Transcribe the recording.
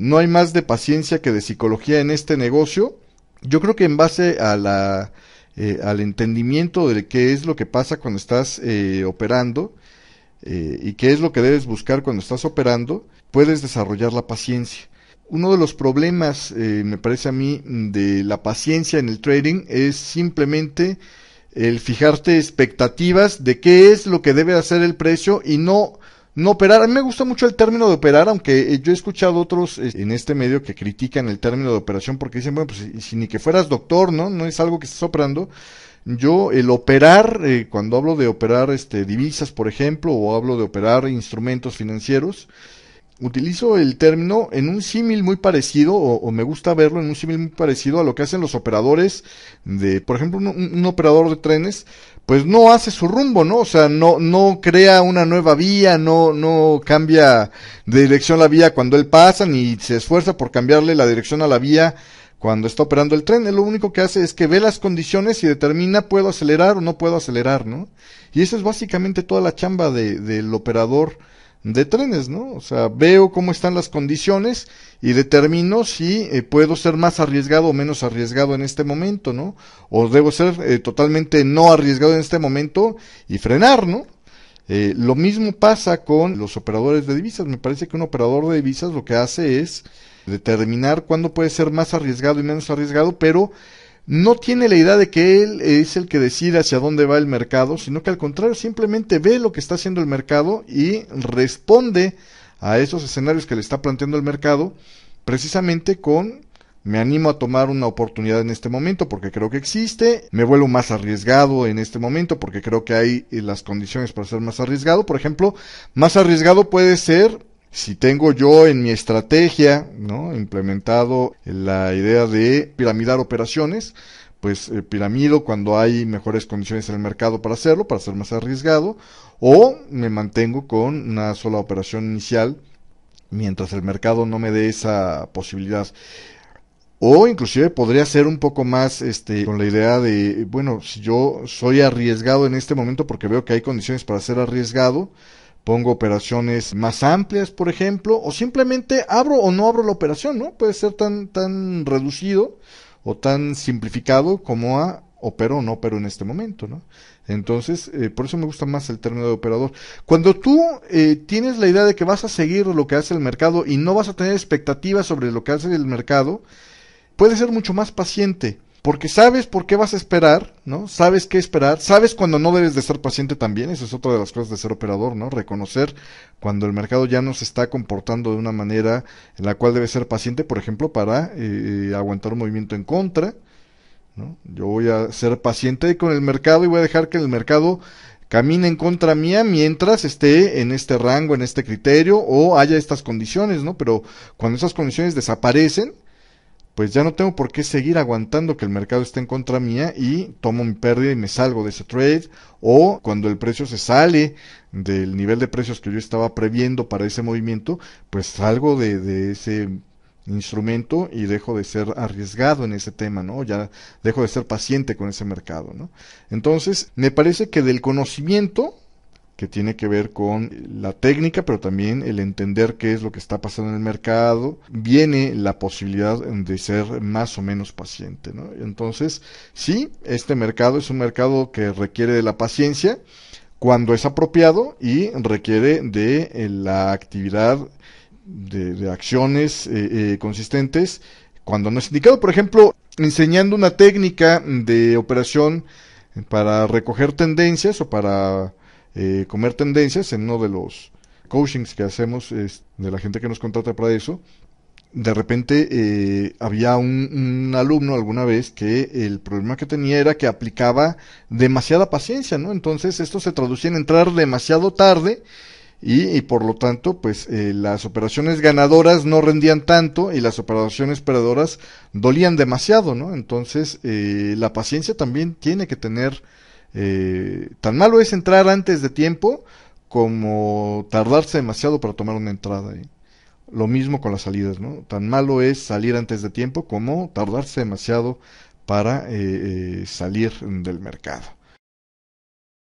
No hay más de paciencia que de psicología en este negocio. Yo creo que en base eh, al entendimiento de qué es lo que pasa cuando estás eh, operando eh, y qué es lo que debes buscar cuando estás operando, puedes desarrollar la paciencia. Uno de los problemas, me parece a mí, de la paciencia en el trading es simplemente el fijarte expectativas de qué es lo que debe hacer el precio y no no operar. A mí me gusta mucho el término de operar, aunque eh, yo he escuchado otros eh, en este medio que critican el término de operación porque dicen, bueno, pues si, ni que fueras doctor, ¿no? No es algo que estés operando. Yo, el operar, eh, cuando hablo de operar este, divisas, por ejemplo, o hablo de operar instrumentos financieros, utilizo el término en un símil muy parecido, o, me gusta verlo en un símil muy parecido a lo que hacen los operadores de, por ejemplo, un, operador de trenes, pues no hace su rumbo, ¿no? O sea, no, no crea una nueva vía, no, no cambia de dirección la vía cuando él pasa, ni se esfuerza por cambiarle la dirección a la vía cuando está operando el tren. lo único que hace es que ve las condiciones y determina puedo acelerar o no puedo acelerar, ¿no? Y eso es básicamente toda la chamba de, del operador de trenes, ¿no? O sea, veo cómo están las condiciones y determino si eh, puedo ser más arriesgado o menos arriesgado en este momento, ¿no? O debo ser eh, totalmente no arriesgado en este momento y frenar, ¿no? Eh, lo mismo pasa con los operadores de divisas. Me parece que un operador de divisas lo que hace es determinar cuándo puede ser más arriesgado y menos arriesgado, pero no tiene la idea de que él es el que decide hacia dónde va el mercado, sino que al contrario simplemente ve lo que está haciendo el mercado y responde a esos escenarios que le está planteando el mercado, precisamente con me animo a tomar una oportunidad en este momento porque creo que existe, me vuelvo más arriesgado en este momento porque creo que hay las condiciones para ser más arriesgado, por ejemplo, más arriesgado puede ser si tengo yo en mi estrategia, ¿no? Implementado la idea de piramidar operaciones, pues eh, piramido cuando hay mejores condiciones en el mercado para hacerlo, para ser más arriesgado, o me mantengo con una sola operación inicial mientras el mercado no me dé esa posibilidad. O inclusive podría ser un poco más este, con la idea de, bueno, si yo soy arriesgado en este momento porque veo que hay condiciones para ser arriesgado, pongo operaciones más amplias, por ejemplo, o simplemente abro o no abro la operación, ¿no? Puede ser tan, tan reducido o tan simplificado como a opero o no pero en este momento, ¿no? Entonces, eh, por eso me gusta más el término de operador. Cuando tú eh, tienes la idea de que vas a seguir lo que hace el mercado y no vas a tener expectativas sobre lo que hace el mercado, puedes ser mucho más paciente porque sabes por qué vas a esperar, ¿no? Sabes qué esperar, sabes cuando no debes de ser paciente también, eso es otra de las cosas de ser operador, ¿no? Reconocer cuando el mercado ya no se está comportando de una manera en la cual debe ser paciente, por ejemplo, para eh, aguantar un movimiento en contra, ¿no? Yo voy a ser paciente con el mercado y voy a dejar que el mercado camine en contra mía mientras esté en este rango, en este criterio o haya estas condiciones, ¿no? Pero cuando esas condiciones desaparecen, pues ya no tengo por qué seguir aguantando que el mercado esté en contra mía y tomo mi pérdida y me salgo de ese trade o cuando el precio se sale del nivel de precios que yo estaba previendo para ese movimiento, pues salgo de, ese instrumento y dejo de ser arriesgado en ese tema, ¿no? Ya dejo de ser paciente con ese mercado, Entonces, me parece que del conocimiento que tiene que ver con la técnica, pero también el entender qué es lo que está pasando en el mercado, viene la posibilidad de ser más o menos paciente. ¿no? Entonces, sí, este mercado es un mercado que requiere de la paciencia cuando es apropiado y requiere de eh, la actividad de, acciones eh, eh, consistentes cuando no es indicado. Por ejemplo, enseñando una técnica de operación para recoger tendencias o para eh, comer Tendencias, en uno de los coachings que hacemos de la gente que nos contrata para eso, de repente eh, había un, alumno alguna vez que el problema que tenía era que aplicaba demasiada paciencia, ¿no? Entonces esto se traducía en entrar demasiado tarde y, por lo tanto, pues eh, las operaciones ganadoras no rendían tanto y las operaciones perdedoras dolían demasiado, ¿no? Entonces la paciencia también tiene que tener eh, tan malo es entrar antes de tiempo como tardarse demasiado para tomar una entrada. ¿eh? Lo mismo con las salidas, ¿no? Tan malo es salir antes de tiempo como tardarse demasiado para eh, salir del mercado.